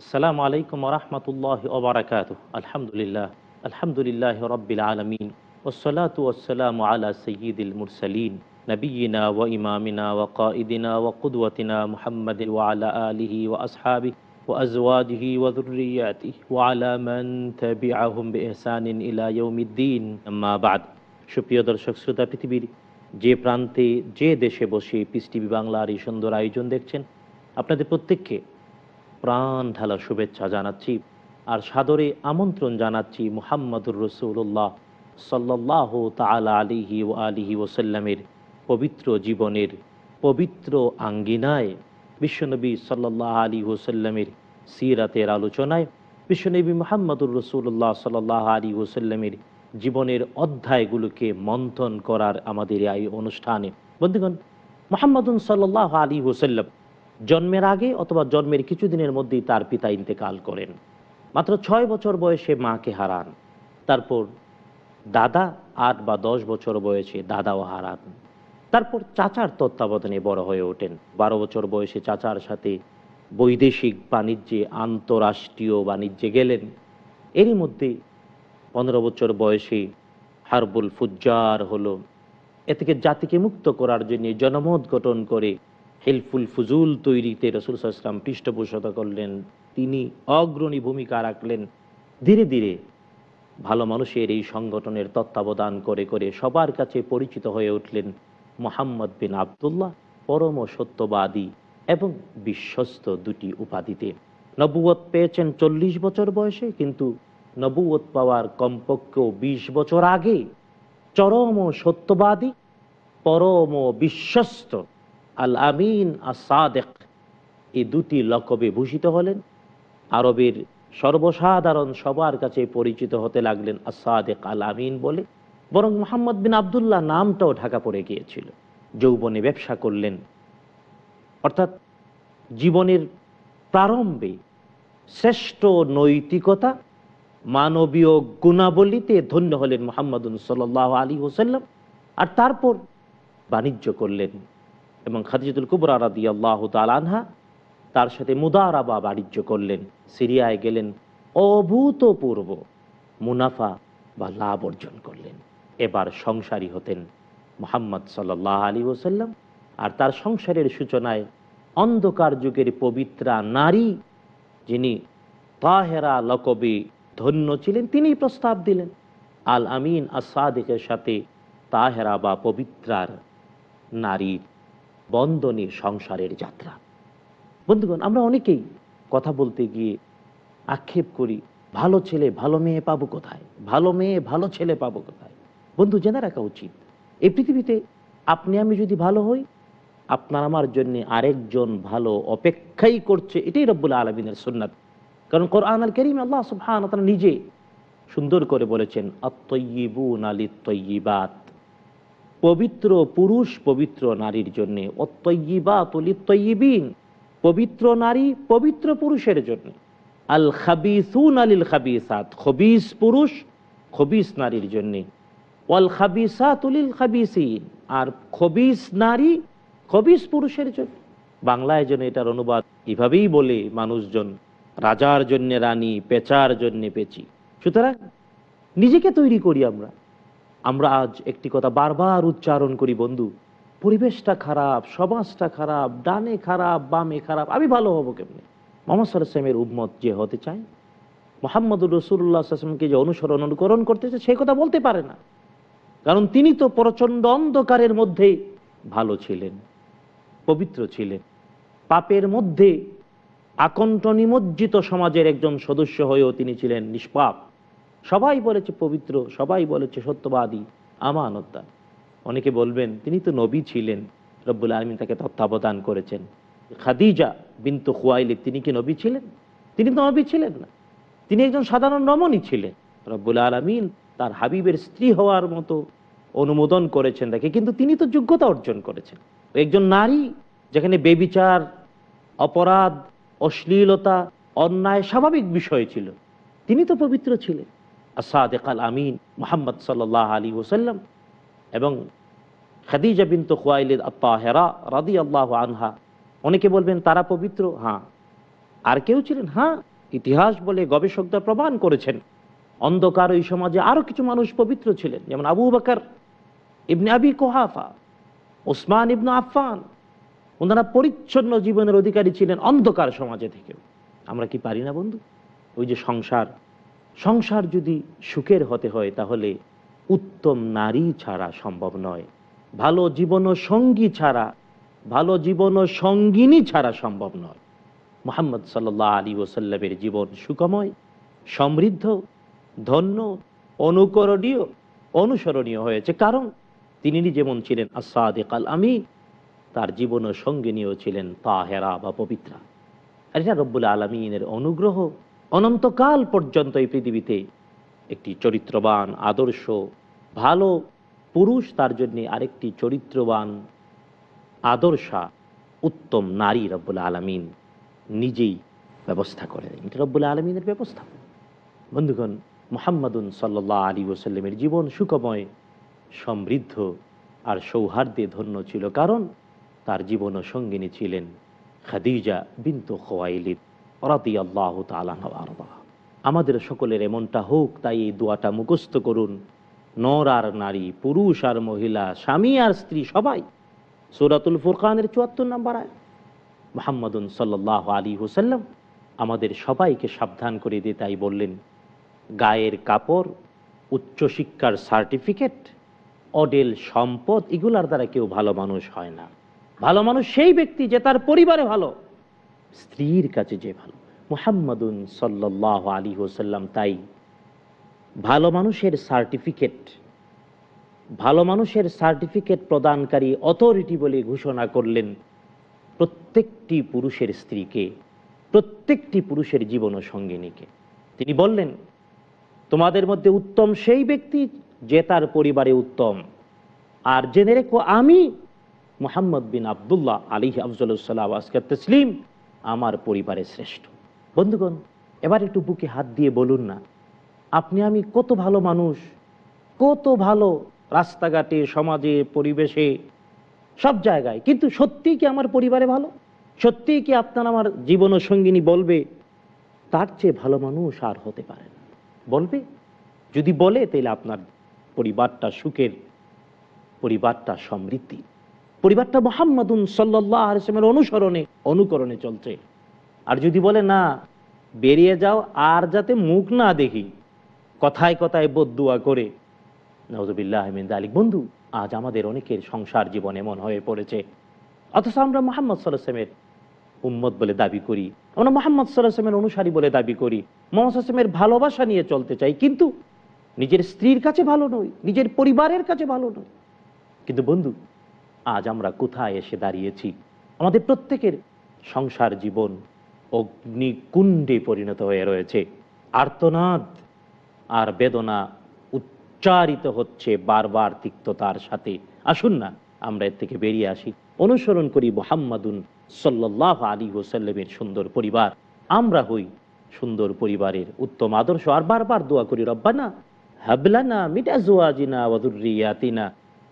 আসসালামু আলাইকুম রহমতুল্লাহ ওবরাকাত আলহামদুলিল্লাহ আলহামদুলিল্লাহ রব্বিল আলমিন ওসলাত ওসালাম আলা সঈদুল মুরসলিন নবীনা ও ইমামিনা ও কাঈদিনা ও কুদওয়তিনা মুহাম্মদ ওয়ালা আলিহি ও আসহাবি ও আজওয়াজহি ওদুরিয়াতি ওয়ালা মন তাবিআহুম বিহসানিন ইলা ইয়াউমিদ্দিন আম্মা বাদ সুপ্রিয় দর্শক শ্রোতা পৃথিবীর যে প্রান্তে যে দেশে বসে পিস টিভি বাংলার এই সুন্দর আয়োজন দেখছেন আপনাদের প্রত্যেককে প্রাণ ঢালা শুভেচ্ছা জানাচ্ছি আর সাদরে আমন্ত্রণ জানাচ্ছি মুহাম্মদুর রসুল্লাহ সাল্লাহ তালা আলিহি ও আলিহি ওসাল্লামের পবিত্র জীবনের পবিত্র আঙ্গিনায় বিশ্বনবী সাল্লাহ আলী ওসাল্লামের সিরাতের আলোচনায় বিশ্বনবী মোহাম্মদুর রসুল্লাহ সাল্লাহ আলী ওসাল্লামের জীবনের অধ্যায়গুলোকে মন্থন করার আমাদের এই অনুষ্ঠানে বন্ধুগণ মোহাম্মদ সাল্লাহ আলী ওসাল্লাম জন্মের আগে অথবা জন্মের কিছুদিনের মধ্যেই তার পিতা ইন্তেকাল করেন মাত্র ছয় বছর বয়সে মাকে হারান তারপর দাদা আট বা দশ বছর বয়সে দাদাও হারান তারপর চাচার তত্ত্বাবধানে বড় হয়ে ওঠেন বারো বছর বয়সে চাচার সাথে বৈদেশিক বাণিজ্যে আন্তরাষ্ট্রীয় বাণিজ্যে গেলেন এরই মধ্যে পনেরো বছর বয়সে হারবুল ফুজ্জার হলো এ থেকে জাতিকে মুক্ত করার জন্য জনমত গঠন করে হেলফুল ফুজুল তৈরিতে রসুল সাল্লাম পৃষ্ঠপোষকতা করলেন তিনি অগ্রণী ভূমিকা রাখলেন ধীরে ধীরে ভালো মানুষের এই সংগঠনের তত্ত্বাবধান করে করে সবার কাছে পরিচিত হয়ে উঠলেন মোহাম্মদ বিন আবদুল্লাহ পরম সত্যবাদী এবং বিশ্বস্ত দুটি উপাধিতে নবুয়ত পেয়েছেন চল্লিশ বছর বয়সে কিন্তু নবুয়ত পাওয়ার কমপক্ষেও ২০ বছর আগে চরম সত্যবাদী পরম বিশ্বস্ত আল আমিন আসাদেক এই দুটি লকবে ভূষিত হলেন আরবের সর্বসাধারণ সবার কাছে পরিচিত হতে লাগলেন আসাদেক আল আমিন বলে বরং মোহাম্মদ বিন আবদুল্লাহ নামটাও ঢাকা পড়ে গিয়েছিল যৌবনে ব্যবসা করলেন অর্থাৎ জীবনের প্রারম্ভে শ্রেষ্ঠ নৈতিকতা মানবীয় গুণাবলীতে ধন্য হলেন মোহাম্মদ সাল আলী হোসাল্লাম আর তারপর বাণিজ্য করলেন এবং খাদিজুল কুবরা রাদি আল্লাহ তালানহা তার সাথে মুদারাবা বাণিজ্য করলেন সিরিয়ায় গেলেন অভূতপূর্ব মুনাফা বা লাভ অর্জন করলেন এবার সংসারী হতেন মোহাম্মদ সাল্লাহ আলী ওসাল্লাম আর তার সংসারের সূচনায় অন্ধকার যুগের পবিত্রা নারী যিনি তাহেরা লকবি ধন্য ছিলেন তিনি প্রস্তাব দিলেন আল আমিন আসাদেকের সাথে তাহেরা বা পবিত্রার নারীর বন্ধনে সংসারের যাত্রা বন্ধুগণ আমরা অনেকেই কথা বলতে গিয়ে আক্ষেপ করি ভালো ছেলে ভালো মেয়ে পাবো কোথায় ভালো মেয়ে ভালো ছেলে পাবো কোথায় বন্ধু জেনে রাখা উচিত এই পৃথিবীতে আপনি আমি যদি ভালো হই আপনার আমার জন্য আরেকজন ভালো অপেক্ষাই করছে এটাই রব্বুল আলমিনের সুন্নাত কারণ কোরআন আল আল্লাহ সুফান নিজে সুন্দর করে বলেছেন আত্মইবুন আলী তৈবাত পবিত্র পুরুষ পবিত্র নারীর জন্য পবিত্র নারী পবিত্র পুরুষের জন্য আল খাবিসুন আলিল খাবিসাত খবিস পুরুষ খবিস নারীর জন্য ওয়াল খাবিসাতুলিল খাবিসিন আর খবিস নারী খবিস পুরুষের জন্য বাংলায় যেন এটার অনুবাদ এভাবেই বলে মানুষজন রাজার জন্যে রানী পেচার জন্যে পেচি সুতরাং নিজেকে তৈরি করি আমরা আমরা আজ একটি কথা বারবার উচ্চারণ করি বন্ধু পরিবেশটা খারাপ সমাজটা খারাপ ডানে খারাপ বামে খারাপ আমি ভালো হব কেমনি মোহাম্মদ সাল্লামের উম্মত যে হতে চায় মোহাম্মদুর রসুল্লাহ আসলামকে যে অনুসরণ অনুকরণ করতেছে সেই কথা বলতে পারে না কারণ তিনি তো প্রচণ্ড অন্ধকারের মধ্যে ভালো ছিলেন পবিত্র ছিলেন পাপের মধ্যে আকণ্ঠ নিমজ্জিত সমাজের একজন সদস্য হয়েও তিনি ছিলেন নিষ্পাপ সবাই বলেছে পবিত্র সবাই বলেছে সত্যবাদী আমানতদার অনেকে বলবেন তিনি তো নবী ছিলেন রব্বুল আলমিন তাকে তত্ত্বাবধান করেছেন খাদিজা বিন্তু খুয়াইলি তিনি কি নবী ছিলেন তিনি তো নবী ছিলেন না তিনি একজন সাধারণ রমণী ছিলেন রব্বুল আলমিন তার হাবিবের স্ত্রী হওয়ার মতো অনুমোদন করেছেন তাকে কিন্তু তিনি তো যোগ্যতা অর্জন করেছেন একজন নারী যেখানে বেবিচার অপরাধ অশ্লীলতা অন্যায় স্বাভাবিক বিষয় ছিল তিনি তো পবিত্র ছিলেন আসাদেক আল আমিন মোহাম্মদ সাল্লাহ আলী ওসাল্লাম এবং খাদিজা বিন্তু খোয়াইলিদ হেরা রাদি আল্লাহ আনহা অনেকে বলবেন তারা পবিত্র হ্যাঁ আর কেউ ছিলেন হ্যাঁ ইতিহাস বলে গবেষকদের প্রমাণ করেছেন অন্ধকার ওই সমাজে আরও কিছু মানুষ পবিত্র ছিলেন যেমন আবু বাকার ইবনে আবি কোহাফা ওসমান ইবনে আফান ওনারা পরিচ্ছন্ন জীবনের অধিকারী ছিলেন অন্ধকার সমাজে থেকেও আমরা কি পারি না বন্ধু ওই যে সংসার সংসার যদি সুখের হতে হয় তাহলে উত্তম নারী ছাড়া সম্ভব নয় ভালো জীবন সঙ্গী ছাড়া ভালো জীবন সঙ্গিনী ছাড়া সম্ভব নয় মোহাম্মদ সাল্লাহ আলী ওসাল্লামের জীবন সুখময় সমৃদ্ধ ধন্য অনুকরণীয় অনুসরণীয় হয়েছে কারণ তিনি যেমন ছিলেন আসাদে আল আমি তার জীবন সঙ্গিনীও ছিলেন তাহেরা বা পবিত্রা আর এটা রব্বুল আলমিনের অনুগ্রহ অনন্তকাল পর্যন্ত এই পৃথিবীতে একটি চরিত্রবান আদর্শ ভালো পুরুষ তার জন্যে আরেকটি চরিত্রবান আদর্শা উত্তম নারী রব্বুল আলমিন নিজেই ব্যবস্থা করে দেন এটা রব্বুল আলমিনের ব্যবস্থা বন্ধুগণ মোহাম্মদুন সাল্লাহ আলী ওসাল্লামের জীবন সুখময় সমৃদ্ধ আর সৌহার্দ্যে ধন্য ছিল কারণ তার জীবন সঙ্গিনী ছিলেন খাদিজা বিন্তু খোয়াইলিদ আমাদের সকলের এমনটা হোক তাই এই দোয়াটা মুখস্থ করুন নর আর নারী পুরুষ আর মহিলা স্বামী আর স্ত্রী সবাই সৌরাতুল ফুরকানের চুয়াত্তর নম্বর আয় মোহাম্মদুন সাল্লাহ আলী হুসাল্লাম আমাদের সবাইকে সাবধান করে দিয়ে তাই বললেন গায়ের কাপড় উচ্চশিক্ষার সার্টিফিকেট অডেল সম্পদ এগুলার দ্বারা কেউ ভালো মানুষ হয় না ভালো মানুষ সেই ব্যক্তি যে তার পরিবারে ভালো স্ত্রীর কাছে যে ভালো মোহাম্মদুন সাল্লাহ আলী হোসাল্লাম তাই ভালো মানুষের সার্টিফিকেট ভালো মানুষের সার্টিফিকেট প্রদানকারী অথরিটি বলে ঘোষণা করলেন প্রত্যেকটি পুরুষের স্ত্রীকে প্রত্যেকটি পুরুষের জীবন সঙ্গিনীকে তিনি বললেন তোমাদের মধ্যে উত্তম সেই ব্যক্তি যে তার পরিবারে উত্তম আর জেনে রেখো আমি মোহাম্মদ বিন আবদুল্লাহ আলী আফজলুসাল্লাম আজকে তসলিম আমার পরিবারে শ্রেষ্ঠ বন্ধুগণ এবার একটু বুকে হাত দিয়ে বলুন না আপনি আমি কত ভালো মানুষ কত ভালো রাস্তাঘাটে সমাজে পরিবেশে সব জায়গায় কিন্তু সত্যিই কি আমার পরিবারে ভালো সত্যিই কি আপনার আমার জীবন সঙ্গিনী বলবে তার চেয়ে ভালো মানুষ আর হতে পারে না বলবে যদি বলে তাহলে আপনার পরিবারটা সুখের পরিবারটা সমৃদ্ধি পরিবারটা মোহাম্মদুন সাল্লাহ আলসালামের অনুসরণে অনুকরণে চলছে আর যদি বলে না বেরিয়ে যাও আর যাতে মুখ না দেখি কথায় কথায় বদুয়া করে নজবিল্লাহ আহমেদ আলিক বন্ধু আজ আমাদের অনেকের সংসার জীবন এমন হয়ে পড়েছে অথচ আমরা মোহাম্মদ সাল্লামের উম্মত বলে দাবি করি আমরা মোহাম্মদ সাল্লামের অনুসারী বলে দাবি করি মোহাম্মদ আসলামের ভালোবাসা নিয়ে চলতে চাই কিন্তু নিজের স্ত্রীর কাছে ভালো নই নিজের পরিবারের কাছে ভালো নয় কিন্তু বন্ধু আজ আমরা কোথায় এসে দাঁড়িয়েছি আমাদের প্রত্যেকের সংসার জীবন অগ্নিকুণ্ডে পরিণত হয়ে রয়েছে আর্তনাদ আর বেদনা উচ্চারিত হচ্ছে বারবার তিক্ততার সাথে আসুন না আমরা এর থেকে বেরিয়ে আসি অনুসরণ করি মোহাম্মদুন সাল্লাহ আলী হোসাল্লামের সুন্দর পরিবার আমরা হই সুন্দর পরিবারের উত্তম আদর্শ আর বারবার দোয়া করি রব্বানা হাবলানা মিটাজুয়াজিনা ওয়াদুরিয়াতিনা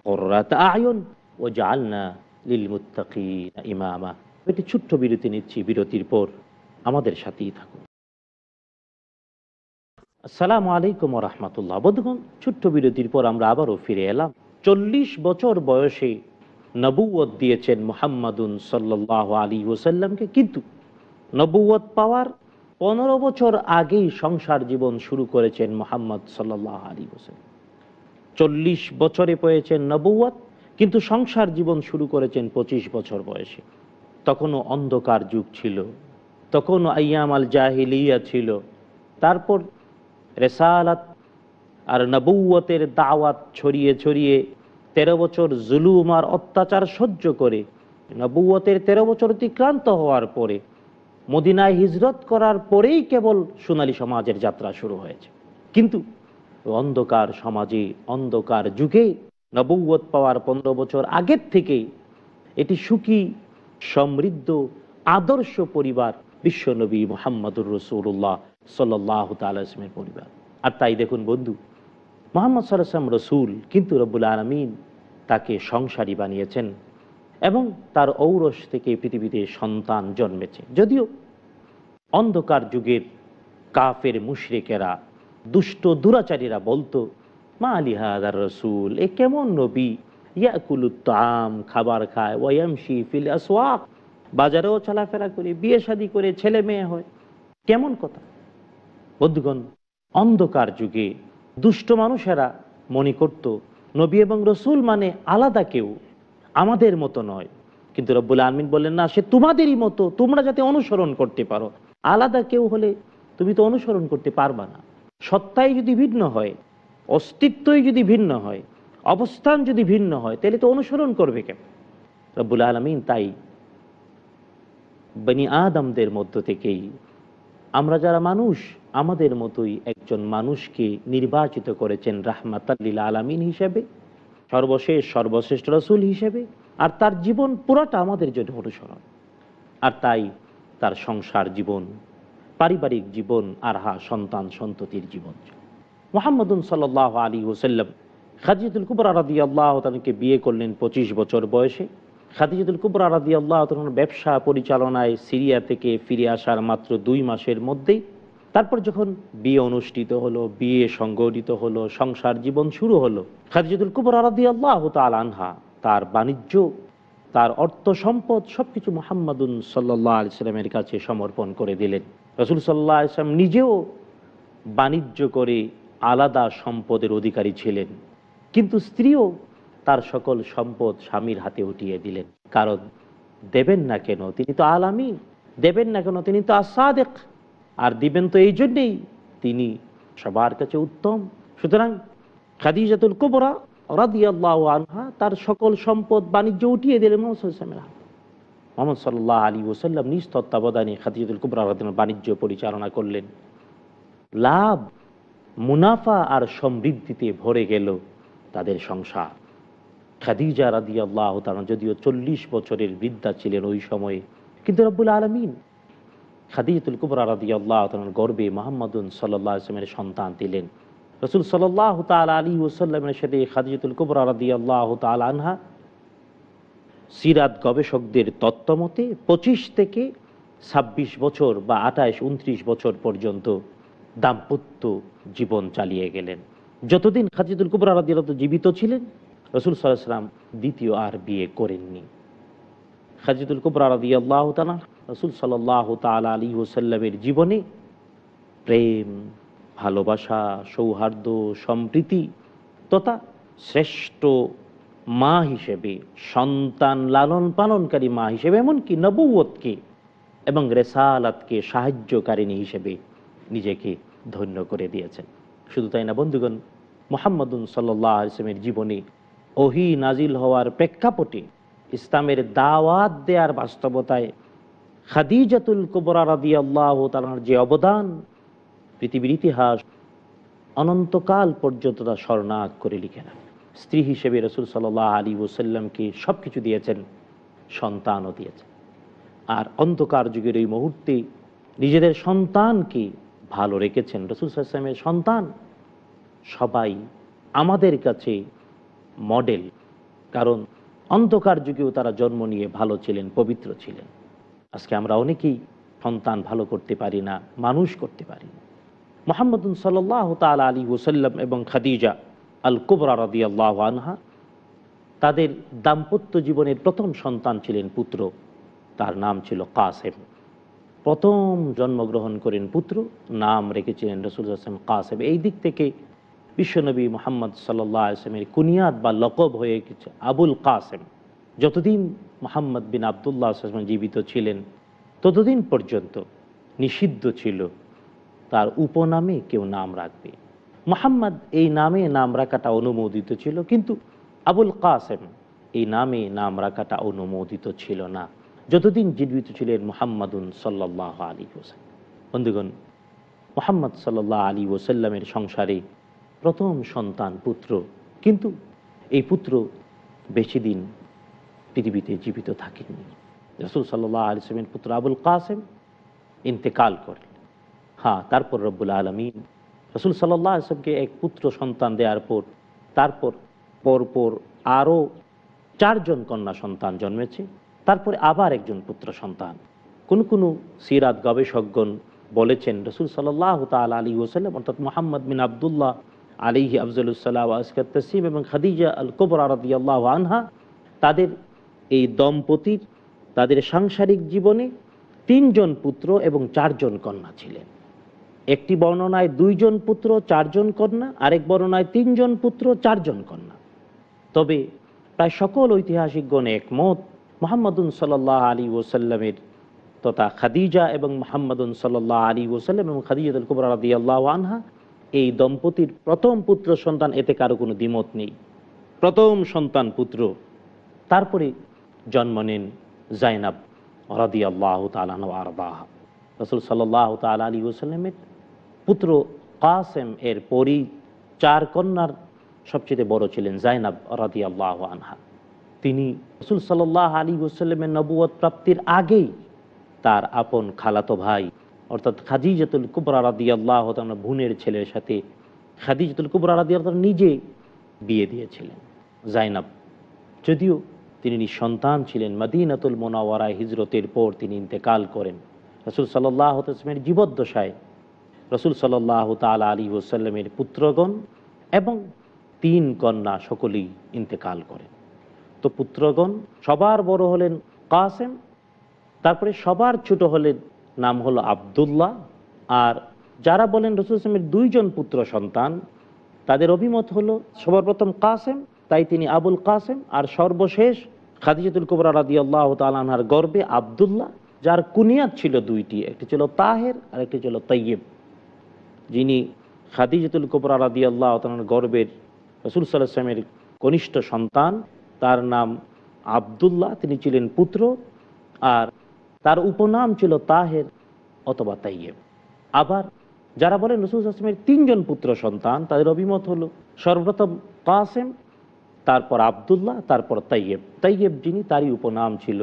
কররাত আয়ন ও জালনা লিল মুত্তাকি ইমামা একটি ছোট্ট বিরতি নিচ্ছি বিরতির পর আমাদের সাথেই থাকুন সালাম আলাইকুম রহমতুল্লাহ বন্ধুগণ ছোট্ট বিরতির পর আমরা আবারও ফিরে এলাম চল্লিশ বছর বয়সে নবুয়ত দিয়েছেন মোহাম্মদুন সাল্লাহ আলী ওসাল্লামকে কিন্তু নবুয়ত পাওয়ার পনেরো বছর আগেই সংসার জীবন শুরু করেছেন মোহাম্মদ সাল্লাহ আলী ওসাল্লাম চল্লিশ বছরে পেয়েছেন নবুয়ত কিন্তু সংসার জীবন শুরু করেছেন ২৫ বছর বয়সে তখনও অন্ধকার যুগ ছিল তখনও আয়াম আল জাহিলিয়া ছিল তারপর রেসালাত আর নবৌয়তের দাওয়াত ছড়িয়ে ছড়িয়ে তেরো বছর জুলুম আর অত্যাচার সহ্য করে নবুয়তের তেরো বছর অতিক্রান্ত হওয়ার পরে মদিনায় হিজরত করার পরেই কেবল সোনালী সমাজের যাত্রা শুরু হয়েছে কিন্তু অন্ধকার সমাজে অন্ধকার যুগে নবৌত পাওয়ার পনেরো বছর আগের থেকেই এটি সুখী সমৃদ্ধ আদর্শ পরিবার বিশ্বনবী মোহাম্মদুর রসুল্লাহ সাল্লাহ তালাসমের পরিবার আর তাই দেখুন বন্ধু মোহাম্মদ সাল্লাম রসুল কিন্তু রব্বুল আলমিন তাকে সংসারী বানিয়েছেন এবং তার ঔরস থেকে পৃথিবীতে সন্তান জন্মেছে যদিও অন্ধকার যুগের কাফের মুশরেকেরা দুষ্ট দুরাচারীরা বলতো মা আলী হাদার রসুল এ কেমন নবী ইয়াকুলুত্তাম খাবার খায় ওয়ামশি ফিল আসওয়াক বাজারেও চলাফেরা করে বিয়ে শাদি করে ছেলে মেয়ে হয় কেমন কথা বন্ধুগণ অন্ধকার যুগে দুষ্ট মানুষেরা মনে করত নবী এবং রসুল মানে আলাদা কেউ আমাদের মতো নয় কিন্তু রব্বুল আলমিন বললেন না সে তোমাদেরই মতো তোমরা যাতে অনুসরণ করতে পারো আলাদা কেউ হলে তুমি তো অনুসরণ করতে পারবা না সত্তাই যদি ভিন্ন হয় অস্তিত্বই যদি ভিন্ন হয় অবস্থান যদি ভিন্ন হয় তাহলে তো অনুসরণ করবে কেন রব্বুল আলমিন তাই বনি আদমদের মধ্য থেকেই আমরা যারা মানুষ আমাদের মতোই একজন মানুষকে নির্বাচিত করেছেন রাহমাতাল্লিল আলমিন হিসেবে সর্বশেষ সর্বশ্রেষ্ঠ রসুল হিসেবে আর তার জীবন পুরাটা আমাদের জন্য অনুসরণ আর তাই তার সংসার জীবন পারিবারিক জীবন আর হা সন্তান সন্ততির জীবন মোহাম্মদুল সাল্লাহ আলী ওসাল্লাম খাজিদুল কুবরা রাদি আল্লাহ তাদেরকে বিয়ে করলেন ২৫ বছর বয়সে খাদিজাতুল কুবরা রাদি আল্লাহ তখন ব্যবসা পরিচালনায় সিরিয়া থেকে ফিরে আসার মাত্র দুই মাসের মধ্যেই তারপর যখন বিয়ে অনুষ্ঠিত হলো বিয়ে সংগঠিত হলো সংসার জীবন শুরু হলো খাদিজাতুল কুবরা রাদি আল্লাহ তাল আনহা তার বাণিজ্য তার অর্থ সম্পদ সবকিছু মোহাম্মদুন সাল্লাহ আলিয়ালামের কাছে সমর্পণ করে দিলেন রসুল সাল্লাহ ইসলাম নিজেও বাণিজ্য করে আলাদা সম্পদের অধিকারী ছিলেন কিন্তু স্ত্রীও তার সকল সম্পদ স্বামীর হাতে উঠিয়ে দিলেন কারণ দেবেন না কেন তিনি তো আলামী দেবেন না কেন তিনি তো আসাদেক আর দিবেন তো এই জন্যেই তিনি সবার কাছে উত্তম সুতরাং খাদিজাতুল কুবরা রাদিয়াল্লাহ আনহা তার সকল সম্পদ বাণিজ্য উঠিয়ে দিলেন মোহাম্মদের হাতে মোহাম্মদ সাল্লাহ আলী ওসাল্লাম নিজ তত্ত্বাবধানে খাদিজাতুল কুবরা বাণিজ্য পরিচালনা করলেন লাভ মুনাফা আর সমৃদ্ধিতে ভরে গেল তাদের সংসার খাদিজা রাদি আল্লাহ তারা যদিও চল্লিশ বছরের বৃদ্ধা ছিলেন ওই সময়ে কিন্তু রব্বুল আলমিন খাদিজুল কুবরা রাদি আল্লাহ তালার গর্বে মোহাম্মদুন সাল্লামের সন্তান দিলেন রসুল সাল্লাহ তাল আলী ওসাল্লামের সাথে খাদিজতুল কুবরা রাদি আল্লাহ তাল আনহা সিরাত গবেষকদের তত্ত্বমতে পঁচিশ থেকে ২৬ বছর বা আঠাইশ উনত্রিশ বছর পর্যন্ত দাম্পত্য জীবন চালিয়ে গেলেন যতদিন খাজিদুল কুবরা তো জীবিত ছিলেন রসুল সাল্লাম দ্বিতীয় আর বিয়ে করেননি খাজিদুল কুবরা রাদিয়াল্লাহ তালা রসুল সাল্লাহ তাল আলী ওসাল্লামের জীবনে প্রেম ভালোবাসা সৌহার্দ্য সম্প্রীতি তথা শ্রেষ্ঠ মা হিসেবে সন্তান লালন পালনকারী মা হিসেবে এমনকি নবৌতকে এবং রেসালাতকে সাহায্যকারিণী হিসেবে নিজেকে ধন্য করে দিয়েছেন শুধু তাই না বন্ধুগণ মোহাম্মদুন সাল্লাহ ইসলামের জীবনী ওহি নাজিল হওয়ার প্রেক্ষাপটে ইসলামের দাওয়াত দেয়ার বাস্তবতায় খাদিজাতুল কুবরা রাদি আল্লাহ তালার যে অবদান পৃথিবীর ইতিহাস অনন্তকাল পর্যন্ত তা স্মরণাগ করে লিখে না স্ত্রী হিসেবে রসুল সাল্লাহ আলী ওসাল্লামকে সব কিছু দিয়েছেন সন্তানও দিয়েছেন আর অন্ধকার যুগের এই মুহূর্তে নিজেদের সন্তানকে ভালো রেখেছেন রসুল সাল্লামের সন্তান সবাই আমাদের কাছে মডেল কারণ অন্ধকার যুগেও তারা জন্ম নিয়ে ভালো ছিলেন পবিত্র ছিলেন আজকে আমরা অনেকেই সন্তান ভালো করতে পারি না মানুষ করতে পারি না মোহাম্মদ সাল্লাহ তাল আলী ওসাল্লাম এবং খাদিজা আল কুবরা রদি আল্লাহ আনহা তাদের দাম্পত্য জীবনের প্রথম সন্তান ছিলেন পুত্র তার নাম ছিল কাসেম প্রথম জন্মগ্রহণ করেন পুত্র নাম রেখেছিলেন রসুল হাসান কাসেম এই দিক থেকে বিশ্বনবী মোহাম্মদ সাল্লাহ আসলামের কুনিয়াদ বা লকব হয়ে গেছে আবুল কাসেম যতদিন মোহাম্মদ বিন আবদুল্লাহ আসলাম জীবিত ছিলেন ততদিন পর্যন্ত নিষিদ্ধ ছিল তার উপনামে কেউ নাম রাখবে মোহাম্মদ এই নামে নাম রাখাটা অনুমোদিত ছিল কিন্তু আবুল কাসেম এই নামে নাম রাখাটা অনুমোদিত ছিল না যতদিন জীবিত ছিলেন মোহাম্মদুন সাল্লাহ আলী হোসেন বন্ধুগণ মোহাম্মদ সাল্লাহ আলী ওসাল্লামের সংসারে প্রথম সন্তান পুত্র কিন্তু এই পুত্র বেশি দিন পৃথিবীতে জীবিত থাকেননি রসুল সাল্লাহ সালামের পুত্র আবুল কাসেম ইন্তেকাল করেন হ্যাঁ তারপর রব্বুল আলমিন রসুল সাল্লাহ আসলামকে এক পুত্র সন্তান দেওয়ার পর তারপর পরপর আরও চারজন কন্যা সন্তান জন্মেছে তারপরে আবার একজন পুত্র সন্তান কোন কোনো সিরাত গবেষকগণ বলেছেন রসুল সাল্লাহ তাল আলী ওসাল্লাম অর্থাৎ মোহাম্মদ বিন আবদুল্লাহ আলিহি আফজলুসাল্লাহ আসকাত তসিম এবং খাদিজা আল কোবর আল্লাহ আনহা তাদের এই দম্পতির তাদের সাংসারিক জীবনে তিনজন পুত্র এবং চারজন কন্যা ছিলেন একটি বর্ণনায় দুইজন পুত্র চারজন কন্যা আরেক বর্ণনায় তিনজন পুত্র চারজন কন্যা তবে প্রায় সকল ঐতিহাসিকগণ একমত মোহাম্মদুন সাল্লাহ আলী ওসাল্লামের তথা খাদিজা এবং মোহাম্মদুন সাল্লাহ আলী ওসাল্লাম এবং খাদিজাদুল কুবরা রাদি আল্লাহ আনহা এই দম্পতির প্রথম পুত্র সন্তান এতে কারো কোনো দ্বিমত নেই প্রথম সন্তান পুত্র তারপরে জন্ম নেন জাইনাব রাদি আল্লাহ তালাহ আরবাহ রসুল সাল্লাহ তাল আলী ওসাল্লামের পুত্র কাসেম এর পরই চার কন্যার সবচেয়ে বড় ছিলেন জাইনাব রাদি আল্লাহ আনহা তিনি রসুল সাল্লাহ আলী ওসাল্লামের নবুয় প্রাপ্তির আগেই তার আপন খালাতো ভাই অর্থাৎ খাদিজাতুল কুবরা রাদি আল্লাহ বোনের ছেলের সাথে খাদিজাতুল কুবরা রাদি আল্লাহ নিজে বিয়ে দিয়েছিলেন জাইনাব যদিও তিনি সন্তান ছিলেন মদিনাতুল মোনাওয়ারায় হিজরতের পর তিনি ইন্তেকাল করেন রসুল সাল্লাহ তসমের জীবদ্দশায় রসুল সাল্লাহ তাল আলী ওসাল্লামের পুত্রগণ এবং তিন কন্যা সকলেই ইন্তেকাল করেন তো পুত্রগণ সবার বড় হলেন কাসেম তারপরে সবার ছোট হলেন নাম হলো আবদুল্লাহ আর যারা বলেন রসুলসলামের দুইজন পুত্র সন্তান তাদের অভিমত হলো সবার প্রথম কাসেম তাই তিনি আবুল কাসেম আর সর্বশেষ খাদিজুল কুবরা রাদি আল্লাহ তালাহার গর্বে আবদুল্লাহ যার কুনিয়াত ছিল দুইটি একটি ছিল তাহের আর একটি ছিল তৈয়ব যিনি খাদিজুল কুবরা রাদি আল্লাহ তালার গর্বের রসুল সাল্লাহ ইসলামের কনিষ্ঠ সন্তান তার নাম আবদুল্লাহ তিনি ছিলেন পুত্র আর তার উপনাম ছিল তাহের অথবা তাইয়েব আবার যারা বলেন রসুল আসলামের তিনজন পুত্র সন্তান তাদের অভিমত হলো সর্বপ্রথম কাসেম তারপর আবদুল্লাহ তারপর তাইয়েব তাইয়েব যিনি তারই উপনাম ছিল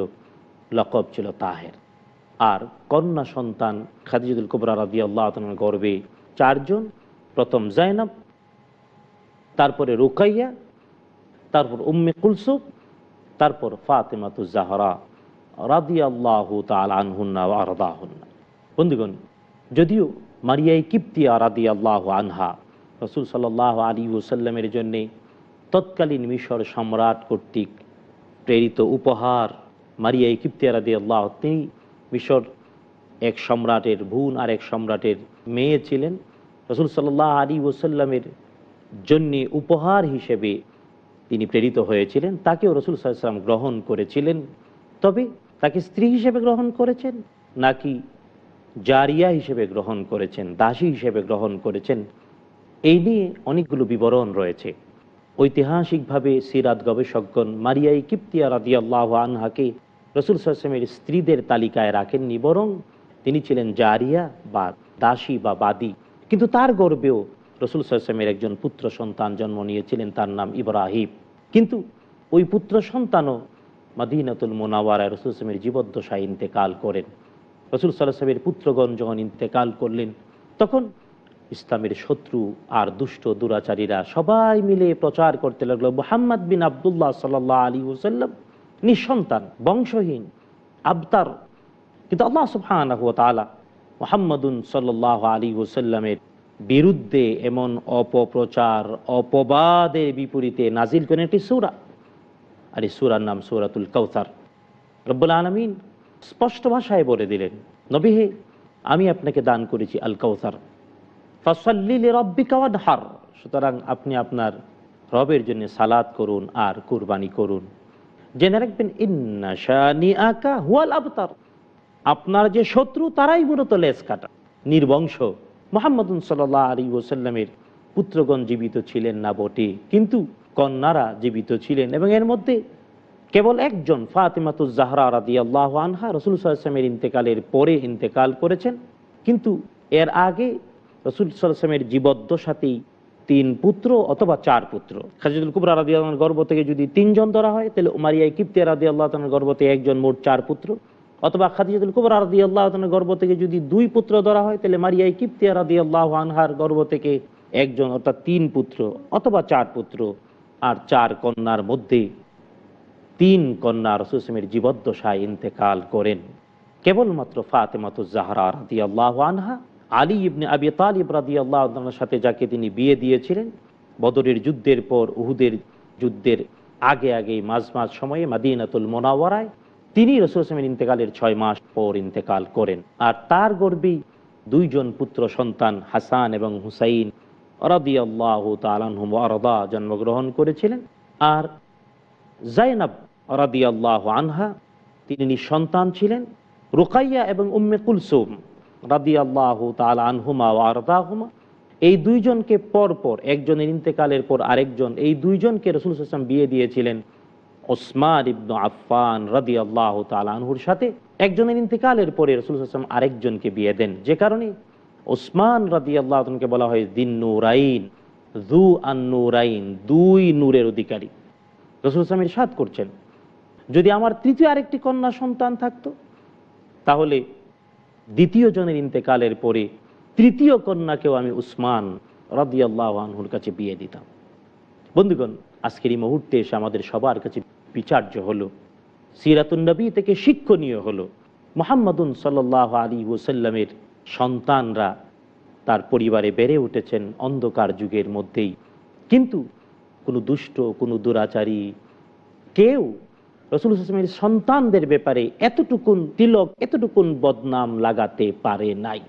লকব ছিল তাহের আর কন্যা সন্তান খাদিজুল কুবরা রাদি আল্লাহ গর্বে চারজন প্রথম জাইনাব তারপরে রুকাইয়া তারপর উম্মে কুলসুম তারপর ফাতেমাতুজাহরা রাদি আল্লাহ তাল বন্ধুগণ যদিও মারিয়াই কিপ্তিয়া রাদি আল্লাহ আনহা রসুল সাল আলী ওসাল্লামের জন্যে তৎকালীন মিশর সম্রাট কর্তৃক প্রেরিত উপহার মারিয়াই কিপ্তিয়া রাদি আল্লাহ তিনি মিশর এক সম্রাটের ভুন আর এক সম্রাটের মেয়ে ছিলেন রসুল সাল্লাহ আলী ওসাল্লামের জন্যে উপহার হিসেবে তিনি প্রেরিত হয়েছিলেন তাকেও রসুল সাল্লাম গ্রহণ করেছিলেন তবে তাকে স্ত্রী হিসেবে গ্রহণ করেছেন নাকি জারিয়া হিসেবে গ্রহণ করেছেন দাসী হিসেবে গ্রহণ করেছেন এই নিয়ে অনেকগুলো বিবরণ রয়েছে ঐতিহাসিকভাবে সিরাত গবেষকগণ মারিয়াই কিপ্তিয়া রাদিয়াল্লাহ আনহাকে রসুল সাল্লামের স্ত্রীদের তালিকায় রাখেননি বরং তিনি ছিলেন জারিয়া বা দাসী বা বাদী কিন্তু তার গর্বেও রসুল সাল্লামের একজন পুত্র সন্তান জন্ম নিয়েছিলেন তার নাম ইব্রাহিম কিন্তু ওই পুত্র সন্তানও মাদিনাতুল মোনাওয়ারায় রসুল সামের জীবদ্দশায় ইন্তেকাল করেন রসুল সাল্লামের পুত্রগণ যখন ইন্তেকাল করলেন তখন ইসলামের শত্রু আর দুষ্ট দুরাচারীরা সবাই মিলে প্রচার করতে লাগলো মোহাম্মদ বিন আবদুল্লাহ সাল্লাহ আলী ওসাল্লাম নিঃসন্তান বংশহীন আবতার কিন্তু আল্লাহ সুফান মোহাম্মদ সাল্লাহ আলী ওসাল্লামের বিরুদ্ধে এমন অপপ্রচার অপবাদের বিপরীতে নাজিল করেন একটি সুরা আর এই সুরার নাম সুরাতুল কৌতার রব্বুল আলমিন স্পষ্ট ভাষায় বলে দিলেন নবীহে আমি আপনাকে দান করেছি আল কৌতার ফসল্লিলে হার সুতরাং আপনি আপনার রবের জন্য সালাদ করুন আর কুরবানি করুন জেনে রাখবেন ইন্নাশানি আকা হুয়াল আবতার আপনার যে শত্রু তারাই মূলত লেজ কাটা নির্বংশ মোহাম্মদ সাল্লাহ আলী ওসাল্লামের পুত্রগণ জীবিত ছিলেন না বটে কিন্তু কন্যারা জীবিত ছিলেন এবং এর মধ্যে কেবল একজন ফাতেমাতু জাহরা রাদি আল্লাহ আনহা রসুল সাল্লামের ইন্তেকালের পরে ইন্তেকাল করেছেন কিন্তু এর আগে রসুল সাল্লামের জীবদ্দশাতেই তিন পুত্র অথবা চার পুত্র খাজিদুল কুবরা রাদি আল্লাহ গর্ব থেকে যদি তিনজন ধরা হয় তাহলে উমারিয়া কিপ্তিয়া রাদি আল্লাহ গর্ব থেকে একজন মোট চার পুত্র অথবা খাদিজাতুল কুবর রাদি আল্লাহ গর্ব থেকে যদি দুই পুত্র ধরা হয় তাহলে মারিয়াই কিপ্তিয়া রাদি আল্লাহ আনহার গর্ব থেকে একজন অর্থাৎ তিন পুত্র অথবা চার পুত্র আর চার কন্যার মধ্যে তিন কন্যা রসুসমের জীবদ্দশায় ইন্তেকাল করেন কেবলমাত্র ফাতেমাতু জাহরা রাদি আল্লাহ আনহা আলী ইবনে আবি তালিব রাদি আল্লাহ সাথে যাকে তিনি বিয়ে দিয়েছিলেন বদরের যুদ্ধের পর উহুদের যুদ্ধের আগে আগে মাঝ মাঝ সময়ে মাদিনাতুল মোনাওয়ারায় তিনি রসুলামের ইন্তেকালের ছয় মাস পর ইন্তেকাল করেন আর তার গর্বেই দুইজন পুত্র সন্তান হাসান এবং হুসাইন জন্মগ্রহণ করেছিলেন আর জাইনাব অরাদিয়াল্লাহ আনহা তিনি সন্তান ছিলেন রুকাইয়া এবং উম্মে কুলসুম রাদিয়াল্লাহ তাল আনহুমা ও আরদাহুমা এই দুইজনকে পর পর একজনের ইন্তেকালের পর আরেকজন এই দুইজনকে রসুল হাসান বিয়ে দিয়েছিলেন ওসমান ইবনু আফান রাদি আল্লাহ তালানহুর সাথে একজনের ইন্তেকালের পরে রসুল আরেকজনকে বিয়ে দেন যে কারণে ওসমান রাদি আল্লাহকে বলা হয় দিন নুরাইন জু আন নুরাইন দুই নূরের অধিকারী রসুল আসলাম ইরশাদ করছেন যদি আমার তৃতীয় আরেকটি কন্যা সন্তান থাকতো তাহলে দ্বিতীয় জনের ইন্তেকালের পরে তৃতীয় কন্যাকেও আমি উসমান রদিয়াল্লাহ আনহুর কাছে বিয়ে দিতাম বন্ধুগণ আজকের এই মুহূর্তে এসে আমাদের সবার কাছে বিচার্য হলো সিরাতুন্নবী থেকে শিক্ষণীয় হলো মোহাম্মদুন সাল্লাহ আলী ওসাল্লামের সন্তানরা তার পরিবারে বেড়ে উঠেছেন অন্ধকার যুগের মধ্যেই কিন্তু কোনো দুষ্ট কোনো দুরাচারী কেউ রসুল হাসলামের সন্তানদের ব্যাপারে এতটুকুন তিলক এতটুকুন বদনাম লাগাতে পারে নাই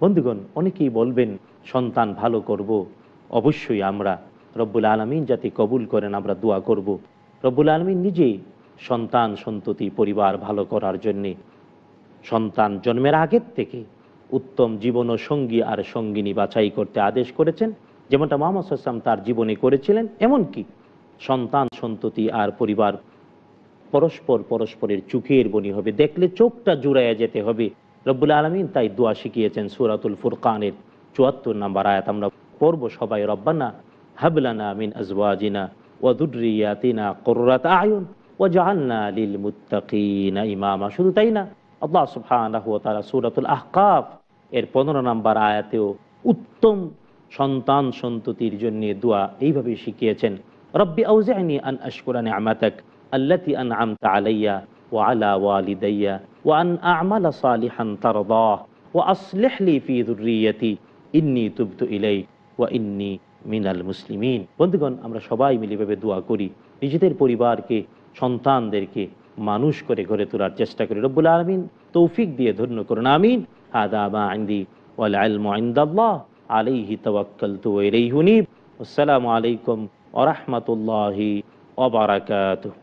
বন্ধুগণ অনেকেই বলবেন সন্তান ভালো করব অবশ্যই আমরা রব্বুল আলমিন যাতে কবুল করেন আমরা দোয়া করব। রব্বুল আলমী নিজেই সন্তান সন্ততি পরিবার ভালো করার জন্যে সন্তান জন্মের আগের থেকে উত্তম জীবন ও সঙ্গী আর সঙ্গিনী বাছাই করতে আদেশ করেছেন যেমনটা মোহাম্মদ সাল্লাম তার জীবনে করেছিলেন এমনকি সন্তান সন্ততি আর পরিবার পরস্পর পরস্পরের চুকের বনি হবে দেখলে চোখটা জুড়াইয়া যেতে হবে রব্বুল আলমিন তাই দোয়া শিখিয়েছেন সুরাতুল ফুরকানের চুয়াত্তর নাম্বার আয়াত আমরা পড়ব সবাই রব্বানা হাবলানা মিন আজওয়াজিনা ওয়াদুরিয়াতিনা কররাত আয়ুন ও জাহান্না লিল শুধু তাই না আল্লাহ সুফানাহ তারা সুরাতুল আহকাফ এর পনেরো নম্বর আয়াতেও উত্তম সন্তান সন্ততির জন্য দোয়া এইভাবে শিখিয়েছেন রব্বি আউজাইনি আন আশকুরানি আমাতাক আল্লাতি আন আমতা আলাইয়া ও আলা ওয়ালিদাইয়া ও আন আমালা সালিহান তারদাহ ও আসলেহলি ফি দুর্রিয়াতি ইন্নি তুবতু ইলাই ওয়া ইন্নি মিনাল মুসলিমিন বন্ধুগণ আমরা সবাই মিলেভাবে দোয়া করি নিজেদের পরিবারকে সন্তানদেরকে মানুষ করে গড়ে তোলার চেষ্টা করি রব্বুল আলমিন তৌফিক দিয়ে ধন্য করুন আমিন আদাবা আইন্দি ওয়াল আলাইহি তওয়াক্কাল ইলাইহি আসসালামু আলাইকুম ওয়া রাহমাতুল্লাহি ওয়া বারাকাতুহু